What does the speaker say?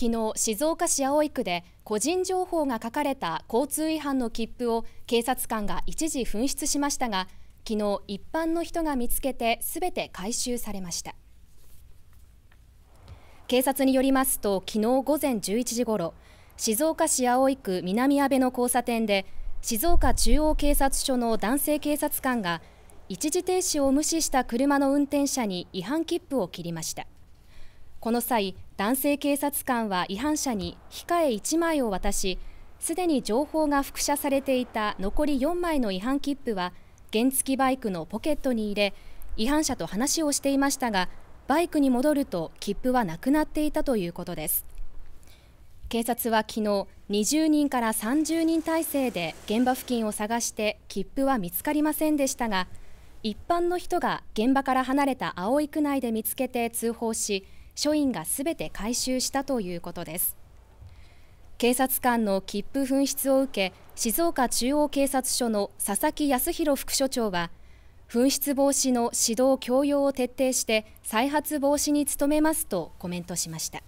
昨日静岡市葵区で個人情報が書かれた交通違反の切符を警察官が一時紛失しましたが昨日一般の人が見つけてすべて回収されました警察によりますと昨日午前11時ごろ静岡市葵区南阿部の交差点で静岡中央警察署の男性警察官が一時停止を無視した車の運転者に違反切符を切りましたこの際、男性警察官は違反者に控え1枚を渡し、すでに情報が複写されていた残り4枚の違反切符は、原付バイクのポケットに入れ、違反者と話をしていましたが、バイクに戻ると切符はなくなっていたということです。警察は昨日、20人から30人体制で現場付近を探して切符は見つかりませんでしたが、一般の人が現場から離れた青い区内で見つけて通報し、署員がすべて回収したということです警察官の切符紛失を受け静岡中央警察署の佐々木康弘副署長は紛失防止の指導教養を徹底して再発防止に努めますとコメントしました。